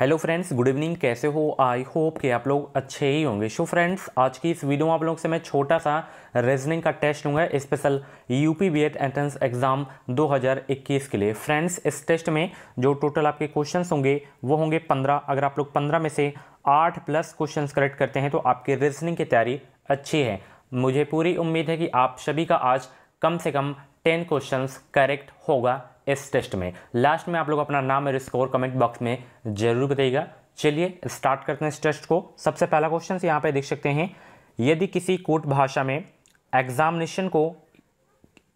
hello friends good evening कैसे हो I hope कि आप लोग अच्छे ही होंगे सो फ्रेंड्स आज की इस वीडियो में आप लोग से मैं छोटा सा रीजनिंग का टेस्ट लूँगा special UP Ed entrance exam 2021 के लिए फ्रेंड्स इस टेस्ट में जो टोटल आपके क्वेश्चन होंगे वो होंगे पंद्रह अगर आप लोग पंद्रह में से आठ प्लस क्वेश्चन करेक्ट करते हैं तो आपकी रीजनिंग की तैयारी अच्छी है मुझे पूरी उम्मीद है कि आप सभी का आज कम से कम टेन क्वेश्चन करेक्ट होगा इस टेस्ट में लास्ट में आप लोग अपना नाम और स्कोर कमेंट बॉक्स में जरूर बताइएगा चलिए स्टार्ट करते हैं इस टेस्ट को सबसे पहला क्वेश्चन यहाँ पे देख सकते हैं यदि किसी कोट भाषा में एग्जामिनेशन को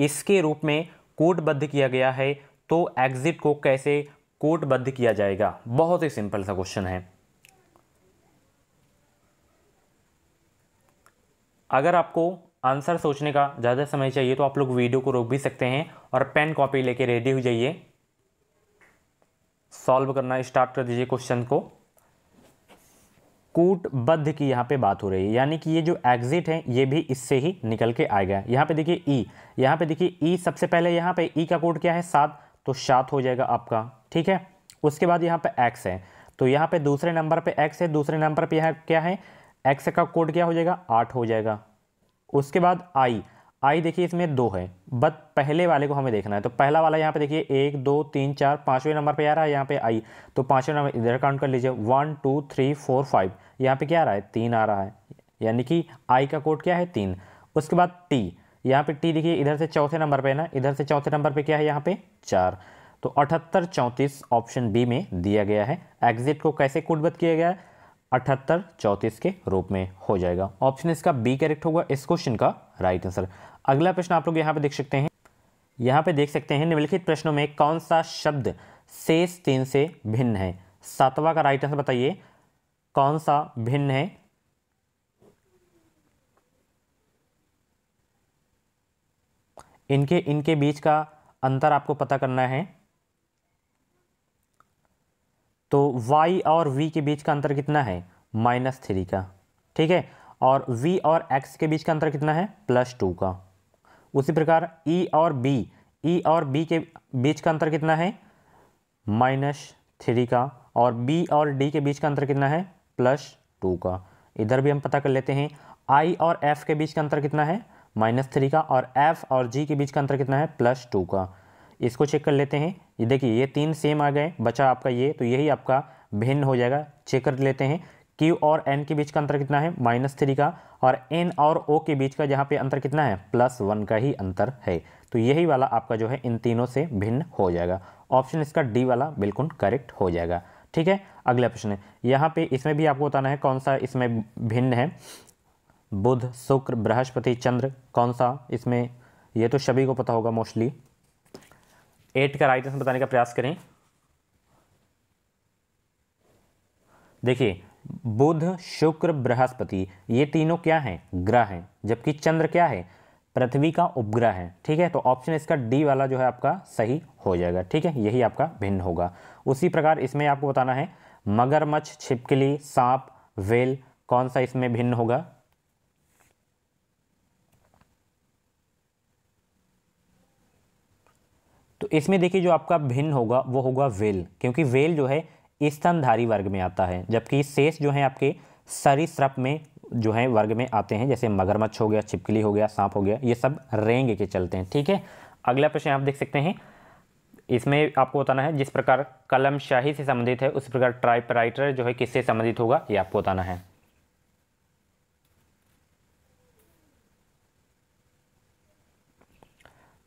इसके रूप में कोटबद्ध किया गया है तो एग्जिट को कैसे कोटबद्ध किया जाएगा बहुत ही सिंपल सा क्वेश्चन है अगर आपको आंसर सोचने का ज़्यादा समय चाहिए तो आप लोग वीडियो को रोक भी सकते हैं और पेन कॉपी लेके रेडी हो जाइए सॉल्व करना स्टार्ट कर दीजिए क्वेश्चन को कूटबद्ध की यहाँ पे बात हो रही है यानी कि ये जो एग्जिट है ये भी इससे ही निकल के आएगा यहाँ पे देखिए ई यहाँ पे देखिए ई सबसे पहले यहाँ पे ई का कोड क्या है सात तो सात हो जाएगा आपका ठीक है उसके बाद यहाँ पे एक्स है तो यहाँ पे दूसरे नंबर पे एक्स है दूसरे नंबर पे यहाँ क्या है एक्स का कोड क्या हो जाएगा आठ हो जाएगा उसके बाद आई आई देखिए इसमें दो है बट पहले वाले को हमें देखना है तो पहला वाला यहाँ पे देखिए एक दो तीन चार पाँचवें नंबर पे आ रहा है यहाँ पे आई तो पाँचवें नंबर इधर काउंट कर लीजिए one two three four five यहाँ पे क्या आ रहा है तीन आ रहा है यानी कि आई का कोड क्या है तीन उसके बाद टी यहाँ पे टी देखिए इधर से चौथे नंबर पर है ना इधर से चौथे नंबर पर क्या है यहाँ पे चार तो अठहत्तर चौंतीस ऑप्शन बी में दिया गया है एग्जिट को कैसे कोडबद्ध किया गया है अठहत्तर चौंतीस के रूप में हो जाएगा ऑप्शन इसका बी करेक्ट होगा इस क्वेश्चन का राइट आंसर अगला प्रश्न आप लोग यहाँ पे देख सकते हैं यहाँ पे देख सकते हैं निम्नलिखित प्रश्नों में कौन सा शब्द शेष तीन से भिन्न है सातवां का राइट आंसर बताइए कौन सा भिन्न है इनके इनके बीच का अंतर आपको पता करना है तो y और v के बीच का अंतर कितना है माइनस थ्री का ठीक है और v और x के बीच का अंतर कितना है प्लस टू का उसी प्रकार e और b e और b के बीच का अंतर कितना है माइनस थ्री का और b और d के बीच का अंतर कितना है प्लस टू का इधर भी हम पता कर लेते हैं i और f के बीच का अंतर कितना है माइनस थ्री का और f और g के बीच का अंतर कितना है प्लस टू का इसको चेक कर लेते हैं ये देखिए ये तीन सेम आ गए बचा आपका ये तो यही आपका भिन्न हो जाएगा चेक कर लेते हैं क्यू और एन के बीच का अंतर कितना है माइनस थ्री का और एन और ओ के बीच का जहाँ पे अंतर कितना है प्लस वन का ही अंतर है तो यही वाला आपका जो है इन तीनों से भिन्न हो जाएगा ऑप्शन इसका डी वाला बिल्कुल करेक्ट हो जाएगा ठीक है अगला प्रश्न यहाँ पे इसमें भी आपको बताना है कौन सा इसमें भिन्न है बुध शुक्र बृहस्पति चंद्र कौन सा इसमें ये तो सभी को पता होगा मोस्टली एट का राइट आंसर बताने का प्रयास करें देखिए बुध शुक्र बृहस्पति ये तीनों क्या हैं ग्रह हैं जबकि चंद्र क्या है पृथ्वी का उपग्रह है ठीक है तो ऑप्शन इसका डी वाला जो है आपका सही हो जाएगा ठीक है यही आपका भिन्न होगा उसी प्रकार इसमें आपको बताना है मगरमच्छ छिपकली सांप वेल कौन सा इसमें भिन्न होगा तो इसमें देखिए जो आपका भिन्न होगा वो होगा वेल क्योंकि वेल जो है स्तनधारी वर्ग में आता है जबकि शेष जो है आपके सरीसृप में जो है वर्ग में आते हैं जैसे मगरमच्छ हो गया छिपकली हो गया सांप हो गया ये सब रेंग के चलते हैं ठीक है अगला प्रश्न आप देख सकते हैं इसमें आपको बताना है जिस प्रकार कलम शाही से संबंधित है उस प्रकार ट्राइपराइटर जो है किससे संबंधित होगा ये आपको बताना है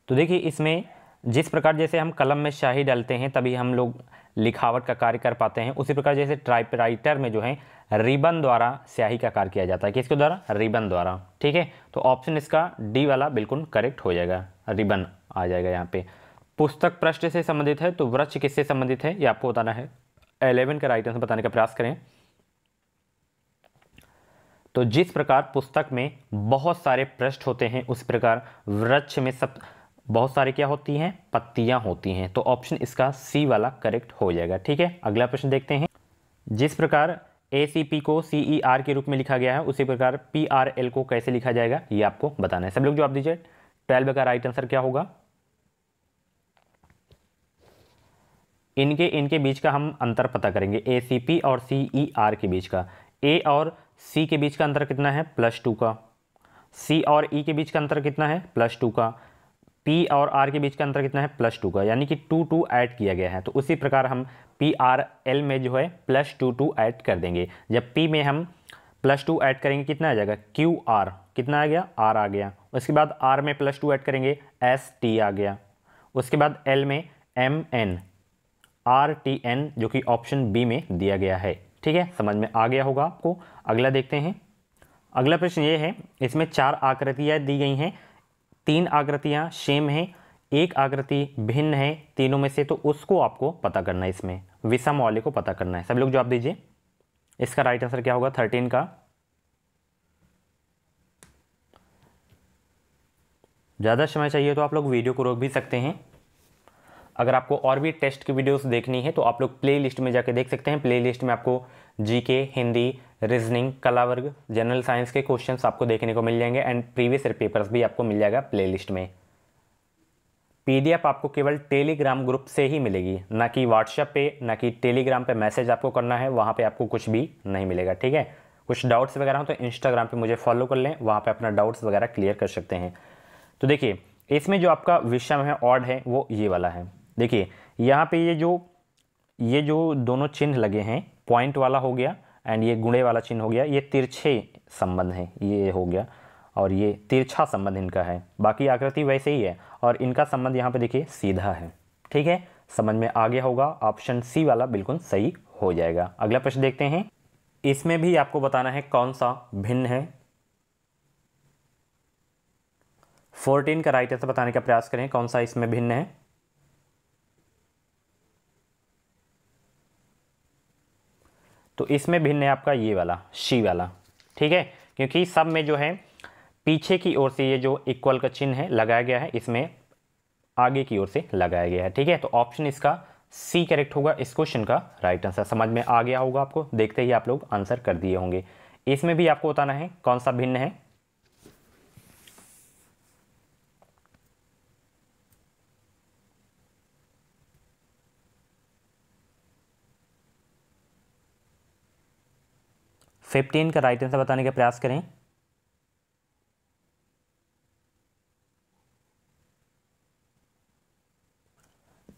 तो देखिए इसमें जिस प्रकार जैसे हम कलम में शाही डालते हैं तभी हम लोग लिखावट का कार्य कर पाते हैं उसी प्रकार जैसे राइटर में जो है रिबन द्वारा स्याही का कार्य किया जाता है किसके द्वारा रिबन द्वारा ठीक है तो ऑप्शन इसका डी वाला बिल्कुल करेक्ट हो जाएगा रिबन आ जाएगा यहाँ पे पुस्तक पृष्ठ से संबंधित है तो वृक्ष किससे संबंधित है ये आपको बताना है एलेवन का राइट आंसर बताने का प्रयास करें तो जिस प्रकार पुस्तक में बहुत सारे पृष्ठ होते हैं उस प्रकार वृक्ष में सब बहुत सारी क्या होती हैं पत्तियां होती हैं तो ऑप्शन इसका सी वाला करेक्ट हो जाएगा ठीक है अगला प्रश्न देखते हैं जिस प्रकार ए को सी e के रूप में लिखा गया है उसी प्रकार पी आर एल को कैसे लिखा जाएगा ये आपको बताना है सब लोग जवाब दीजिए ट्वेल्व का राइट आंसर क्या होगा इनके इनके बीच का हम अंतर पता करेंगे ए और सी e के बीच का ए और सी के बीच का अंतर कितना है प्लस टू का सी और ई e के बीच का अंतर कितना है प्लस टू का पी और आर के बीच का अंतर कितना है प्लस टू का यानी कि टू टू ऐड किया गया है तो उसी प्रकार हम पी आर एल में जो है प्लस टू टू ऐड कर देंगे जब पी में हम प्लस टू ऐड करेंगे कितना आ जाएगा क्यू आर कितना आ गया आर आ गया उसके बाद आर में प्लस टू ऐड करेंगे एस टी आ गया उसके बाद एल में M N R T N जो कि ऑप्शन बी में दिया गया है ठीक है समझ में आ गया होगा आपको अगला देखते हैं अगला प्रश्न ये है इसमें चार आकृतियाँ दी गई हैं तीन आकृतियाँ सेम हैं एक आकृति भिन्न है तीनों में से तो उसको आपको पता करना है इसमें विषम वाले को पता करना है सब लोग जवाब दीजिए इसका राइट आंसर क्या होगा थर्टीन का ज़्यादा समय चाहिए तो आप लोग वीडियो को रोक भी सकते हैं अगर आपको और भी टेस्ट की वीडियोस देखनी है तो आप लोग प्लेलिस्ट में जाके देख सकते हैं प्लेलिस्ट में आपको जीके हिंदी रीजनिंग कला वर्ग जनरल साइंस के क्वेश्चन आपको देखने को मिल जाएंगे एंड प्रीवियस ईयर पेपर्स भी आपको मिल जाएगा प्ले में पीडीएफ आपको केवल टेलीग्राम ग्रुप से ही मिलेगी ना कि व्हाट्सएप पे ना कि टेलीग्राम पे मैसेज आपको करना है वहाँ पे आपको कुछ भी नहीं मिलेगा ठीक है कुछ डाउट्स वगैरह हो तो इंस्टाग्राम पे मुझे फॉलो कर लें वहाँ पे अपना डाउट्स वगैरह क्लियर कर सकते हैं तो देखिए इसमें जो आपका विषम है ऑड है वो ये वाला है देखिए यहाँ पर ये जो ये जो दोनों चिन्ह लगे हैं पॉइंट वाला हो गया एंड ये गुणे वाला चिन्ह हो गया ये तिरछे संबंध है ये हो गया और ये तिरछा संबंध इनका है बाकी आकृति वैसे ही है और इनका संबंध यहाँ पे देखिए सीधा है ठीक है समझ में आ गया होगा ऑप्शन सी वाला बिल्कुल सही हो जाएगा अगला प्रश्न देखते हैं इसमें भी आपको बताना है कौन सा भिन्न है फोर्टीन का राइट आंसर बताने का प्रयास करें कौन सा इसमें भिन्न है तो इसमें भिन्न है आपका ये वाला शी वाला ठीक है क्योंकि सब में जो है पीछे की ओर से ये जो इक्वल का चिन्ह है लगाया गया है इसमें आगे की ओर से लगाया गया है ठीक है तो ऑप्शन इसका सी करेक्ट होगा इस क्वेश्चन का राइट आंसर समझ में आ गया होगा आपको देखते ही आप लोग आंसर कर दिए होंगे इसमें भी आपको बताना है कौन सा भिन्न है फिफ्टीन का राइट आंसर बताने का प्रयास करें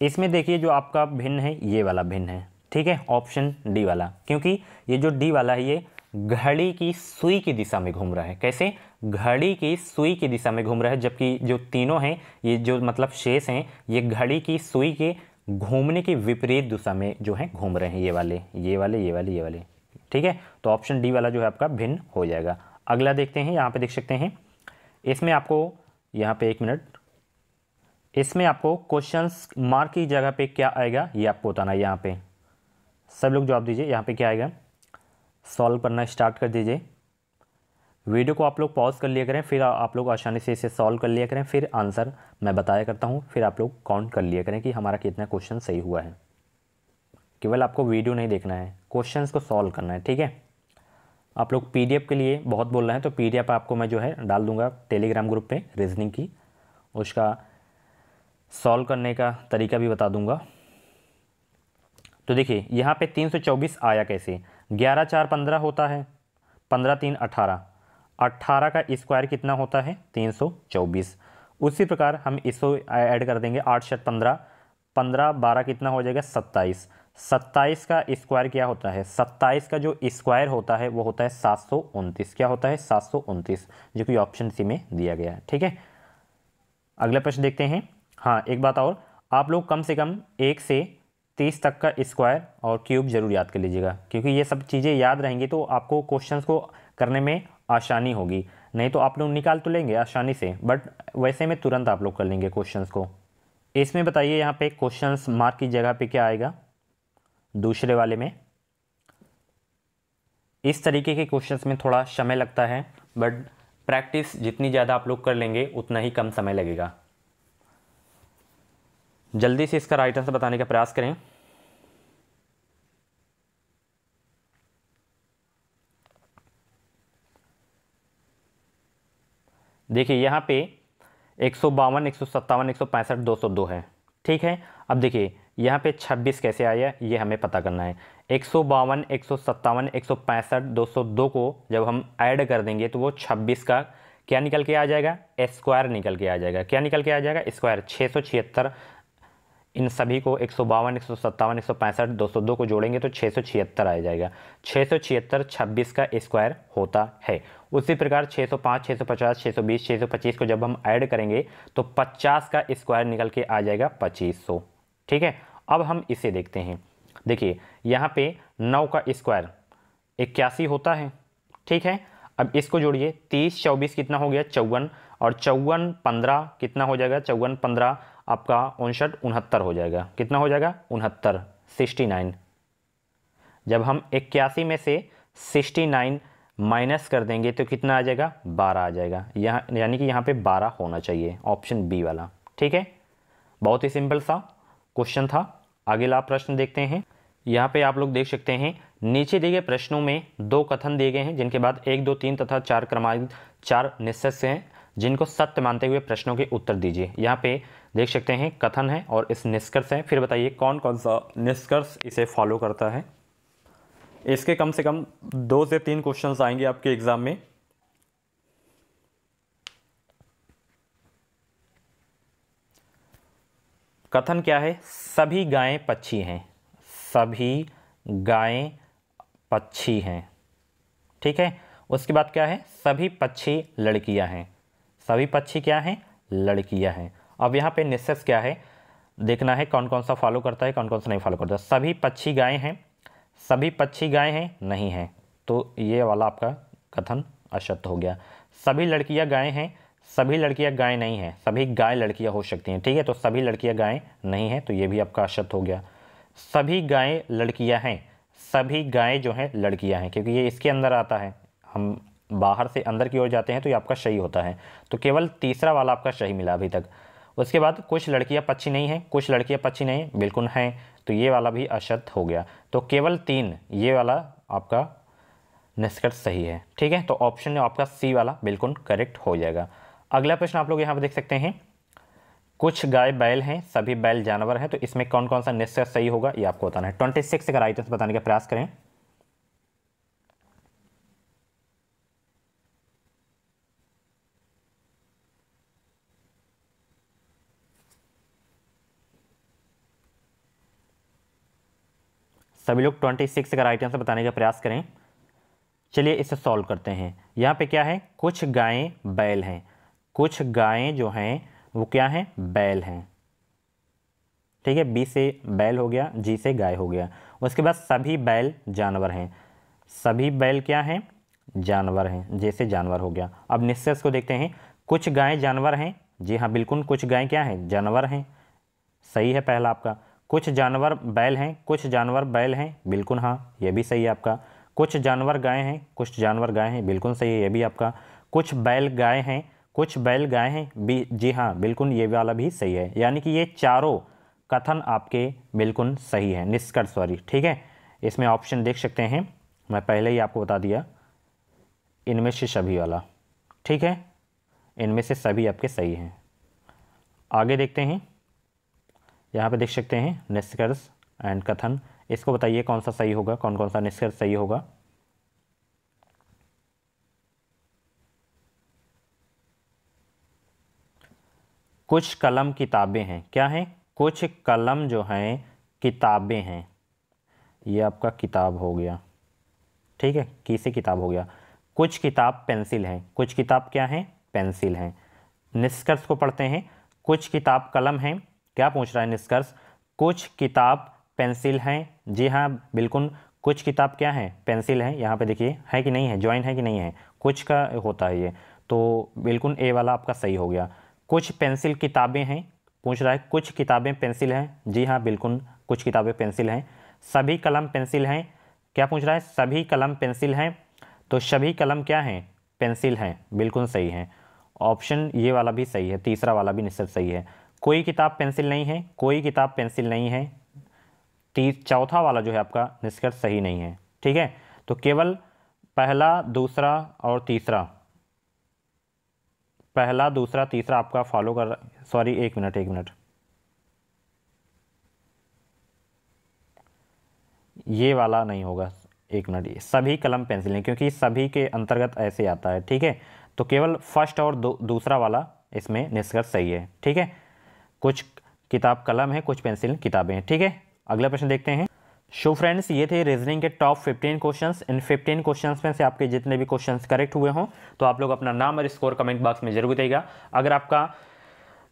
इसमें देखिए जो आपका भिन्न है ये वाला भिन्न है ठीक है ऑप्शन डी वाला क्योंकि ये जो डी वाला है ये घड़ी की सुई की दिशा में घूम रहा है कैसे घड़ी की सुई की दिशा में घूम रहा है जबकि जो तीनों हैं ये जो मतलब शेष हैं ये घड़ी की सुई के घूमने की विपरीत दिशा में जो है घूम रहे हैं ये वाले ये वाले ये वाले ये वाले ठीक है तो ऑप्शन डी वाला जो है आपका भिन्न हो जाएगा अगला देखते हैं यहाँ पे देख सकते हैं इसमें आपको यहाँ पे एक मिनट इसमें आपको क्वेश्चंस मार्क की जगह पे क्या आएगा ये आपको बताना है यहाँ पे सब लोग जवाब दीजिए यहाँ पे क्या आएगा सॉल्व करना स्टार्ट कर दीजिए वीडियो को आप लोग पॉज कर लिया करें फिर आप लोग आसानी से इसे सॉल्व कर लिया करें फिर आंसर मैं बताया करता हूँ फिर आप लोग काउंट कर लिया करें कि हमारा कितना क्वेश्चन सही हुआ है केवल आपको वीडियो नहीं देखना है क्वेश्चंस को सॉल्व करना है ठीक है आप लोग पीडीएफ के लिए बहुत बोल रहे हैं तो पीडीएफ आपको मैं जो है डाल दूंगा टेलीग्राम ग्रुप पे रीजनिंग की उसका सॉल्व करने का तरीका भी बता दूंगा तो देखिए यहाँ पे 324 आया कैसे 11 चार 15 होता है 15 तीन 18 18 का स्क्वायर कितना होता है 324 उसी प्रकार हम इसको ऐड कर देंगे आठ शत पंद्रह पंद्रह बारह कितना हो जाएगा सत्ताईस सत्ताईस का स्क्वायर क्या होता है सत्ताईस का जो स्क्वायर होता है वो होता है सात सौ उनतीस क्या होता है सात सौ उनतीस जो कि ऑप्शन सी में दिया गया है ठीक है अगला प्रश्न देखते हैं हाँ एक बात और आप लोग कम से कम एक से तीस तक का स्क्वायर और क्यूब जरूर याद कर लीजिएगा क्योंकि ये सब चीज़ें याद रहेंगी तो आपको क्वेश्चंस को करने में आसानी होगी नहीं तो आप लोग निकाल तो लेंगे आसानी से बट वैसे में तुरंत आप लोग कर लेंगे क्वेश्चंस को इसमें बताइए यहाँ पे क्वेश्चंस मार्क की जगह पे क्या आएगा दूसरे वाले में इस तरीके के क्वेश्चंस में थोड़ा समय लगता है बट प्रैक्टिस जितनी ज़्यादा आप लोग कर लेंगे उतना ही कम समय लगेगा जल्दी से इसका राइट आंसर बताने का प्रयास करें देखिए यहाँ पे एक सौ बावन एक सौ सत्तावन एक सौ पैंसठ दो सौ दो है ठीक है अब देखिए यहाँ पे 26 कैसे आया ये हमें पता करना है एक सौ बावन एक सौ सत्तावन एक सौ पैंसठ दो सौ दो को जब हम ऐड कर देंगे तो वो छब्बीस का क्या निकल के आ जाएगा स्क्वायर निकल के आ जाएगा क्या निकल के आ जाएगा स्क्वायर छः सौ छिहत्तर इन सभी को एक सौ बावन एक सौ सत्तावन एक सौ पैंसठ दो सौ दो को जोड़ेंगे तो छः सौ छिहत्तर आ जाएगा छः सौ छिहत्तर छब्बीस का स्क्वायर होता है उसी प्रकार छः छः छः सौ सौ सौ पाँच पचास बीस छः सौ पच्चीस को जब हम ऐड करेंगे तो पचास का स्क्वायर निकल के आ जाएगा पच्चीस सौ ठीक है अब हम इसे देखते हैं देखिए यहाँ पे नौ का स्क्वायर इक्यासी होता है ठीक है अब इसको जोड़िए तीस चौबीस कितना हो गया चौवन और चौवन पंद्रह कितना हो जाएगा चौवन पंद्रह आपका उनसठ उनहत्तर हो जाएगा कितना हो जाएगा उनहत्तर सिक्सटी नाइन जब हम इक्यासी में से सिक्सटी नाइन माइनस कर देंगे तो कितना आ जाएगा बारह आ जाएगा यहाँ यानी कि यहाँ पे बारह होना चाहिए ऑप्शन बी वाला ठीक है बहुत ही सिंपल सा क्वेश्चन था आगे ला प्रश्न देखते हैं यहाँ पे आप लोग देख सकते हैं नीचे दिए गए प्रश्नों में दो कथन दिए गए हैं जिनके बाद एक दो तीन तथा चार क्रमांक चार निश्चय हैं जिनको सत्य मानते हुए प्रश्नों के उत्तर दीजिए यहाँ पे देख सकते हैं कथन है और इस निष्कर्ष है फिर बताइए कौन कौन सा निष्कर्ष इसे फॉलो करता है इसके कम से कम दो से तीन क्वेश्चंस आएंगे आपके एग्ज़ाम में कथन क्या है सभी गायें पक्षी हैं सभी गायें पक्षी हैं ठीक है उसके बाद क्या है सभी पक्षी लड़कियां हैं सभी पक्षी क्या हैं लड़कियां हैं अब यहाँ पे निश्चित क्या है देखना है कौन कौन सा फॉलो करता है कौन कौन सा नहीं फॉलो करता सभी पक्षी गायें हैं सभी पक्षी गायें हैं नहीं हैं तो ये वाला आपका कथन अशत हो गया सभी लड़कियां गायें हैं सभी लड़कियां गाय नहीं हैं सभी गाय लड़कियां हो सकती हैं ठीक है तो सभी लड़कियां गाय नहीं हैं तो ये भी आपका अशत हो गया सभी गाय लड़कियां हैं सभी गाय जो हैं लड़कियां हैं क्योंकि ये इसके अंदर आता है हम बाहर से अंदर की ओर जाते हैं तो ये आपका सही होता है तो केवल तीसरा वाला आपका सही मिला अभी तक उसके बाद कुछ लड़कियाँ पक्षी नहीं हैं कुछ लड़कियाँ पक्षी नहीं बिल्कुल हैं तो ये वाला भी अशत हो गया तो केवल तीन ये वाला आपका निष्कर्ष सही है ठीक है तो ऑप्शन आपका सी वाला बिल्कुल करेक्ट हो जाएगा अगला प्रश्न आप लोग यहाँ पर देख सकते हैं कुछ गाय बैल हैं सभी बैल जानवर हैं तो इसमें कौन कौन सा निश्चय सही होगा ये आपको बताना है ट्वेंटी सिक्स का आइटम्स बताने का प्रयास करें सभी लोग ट्वेंटी सिक्स का राइट आंसर बताने का प्रयास करें चलिए इसे सॉल्व करते हैं यहाँ पे क्या है कुछ गायें बैल हैं कुछ गायें जो हैं वो क्या हैं बैल हैं ठीक है बी से बैल हो गया जी से गाय हो गया उसके बाद सभी बैल जानवर हैं सभी बैल क्या हैं जानवर हैं जैसे जानवर हो गया अब निश्चय को देखते हैं कुछ गायें जानवर हैं जी हाँ बिल्कुल कुछ गायें क्या हैं जानवर हैं सही है पहला आपका कुछ जानवर बैल हैं कुछ जानवर बैल हैं बिल्कुल हाँ यह भी सही है आपका कुछ जानवर गाय हैं कुछ जानवर गाय हैं बिल्कुल सही है यह भी आपका कुछ बैल गाय हैं कुछ बैल गाय हैं भी जी हाँ बिल्कुल ये वाला भी सही है यानी कि ये चारों कथन आपके बिल्कुल सही है निष्कर्ष सॉरी ठीक है इसमें ऑप्शन देख सकते हैं मैं पहले ही आपको बता दिया इनमें से सभी वाला ठीक है इनमें से सभी आपके सही हैं आगे देखते हैं यहाँ पे देख सकते हैं निष्कर्ष एंड कथन इसको बताइए कौन सा सही होगा कौन कौन सा निष्कर्ष सही होगा कुछ कलम किताबें हैं क्या हैं कुछ कलम जो हैं किताबें हैं ये आपका किताब हो गया ठीक है किसी किताब हो गया कुछ किताब पेंसिल हैं कुछ किताब क्या हैं पेंसिल हैं निष्कर्ष को पढ़ते हैं कुछ किताब कलम हैं क्या पूछ रहा है निष्कर्ष कुछ किताब पेंसिल हैं जी हाँ बिल्कुल कुछ किताब क्या है पेंसिल हैं यहाँ पे देखिए है कि नहीं है ज्वाइन है कि नहीं है कुछ का होता है ये तो बिल्कुल ए वाला आपका सही हो गया कुछ पेंसिल किताबें हैं पूछ रहा है कुछ किताबें पेंसिल हैं जी हाँ बिल्कुल कुछ किताबें पेंसिल हैं सभी कलम पेंसिल हैं क्या पूछ रहा है सभी कलम पेंसिल हैं तो सभी कलम क्या हैं पेंसिल हैं बिल्कुल सही हैं ऑप्शन ये वाला भी सही है तीसरा वाला भी निश्चित सही है कोई किताब पेंसिल नहीं है कोई किताब पेंसिल नहीं है तीस चौथा वाला जो है आपका निष्कर्ष सही नहीं है ठीक है तो केवल पहला दूसरा और तीसरा पहला दूसरा तीसरा आपका फॉलो कर सॉरी एक मिनट एक मिनट ये वाला नहीं होगा एक मिनट सभी कलम पेंसिलें क्योंकि सभी के अंतर्गत ऐसे आता है ठीक है तो केवल फर्स्ट और दूसरा वाला इसमें निष्कर्ष सही है ठीक है कुछ किताब कलम है कुछ पेंसिल किताबें हैं ठीक है अगला प्रश्न देखते हैं शो फ्रेंड्स ये थे रीजनिंग के टॉप 15 क्वेश्चंस इन 15 क्वेश्चंस में से आपके जितने भी क्वेश्चंस करेक्ट हुए हों तो आप लोग अपना नाम और स्कोर कमेंट बॉक्स में जरूर देगा अगर आपका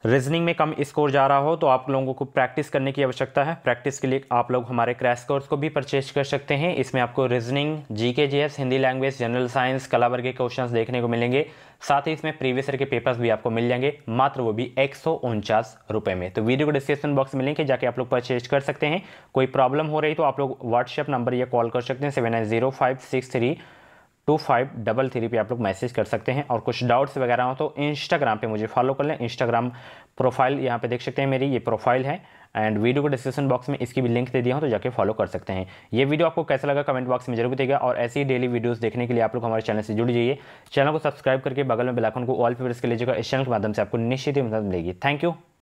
रीजनिंग में कम स्कोर जा रहा हो तो आप लोगों को प्रैक्टिस करने की आवश्यकता है प्रैक्टिस के लिए आप लोग हमारे क्रैश कोर्स को भी परचेज कर सकते हैं इसमें आपको reasoning GK GS Hindi language general science कला वर्ग के क्वेश्चन देखने को मिलेंगे साथ ही इसमें प्रीवियस ईयर के पेपर्स भी आपको मिल जाएंगे मात्र वो भी एक रुपए में तो वीडियो को डिस्क्रिप्शन बॉक्स में लेंगे जाके आप लोग परचेज कर सकते हैं कोई प्रॉब्लम हो रही तो आप लोग व्हाट्सएप नंबर या कॉल कर सकते हैं seven nine zero five six three two five double three पे आप लोग मैसेज कर सकते हैं और कुछ डाउट्स वगैरह हो तो इंस्टाग्राम पे मुझे फॉलो कर लें इंस्टाग्राम प्रोफाइल यहाँ पे देख सकते हैं मेरी ये प्रोफाइल है एंड वीडियो को डिस्क्रिप्शन बॉक्स में इसकी भी लिंक दे दिया हूँ तो जाके फॉलो कर सकते हैं ये वीडियो आपको कैसा लगा कमेंट बॉक्स में जरूर देगा और ऐसी ही डेली वीडियोज देखने के लिए आप लोग हमारे चैनल से जुड़ जाइए चैनल को सब्सक्राइब करके बगल में बिलाकन को ऑल पे प्रेस कर लीजिएगा इस चैनल के माध्यम से आपको निश्चित ही मदद मिलेगी थैंक यू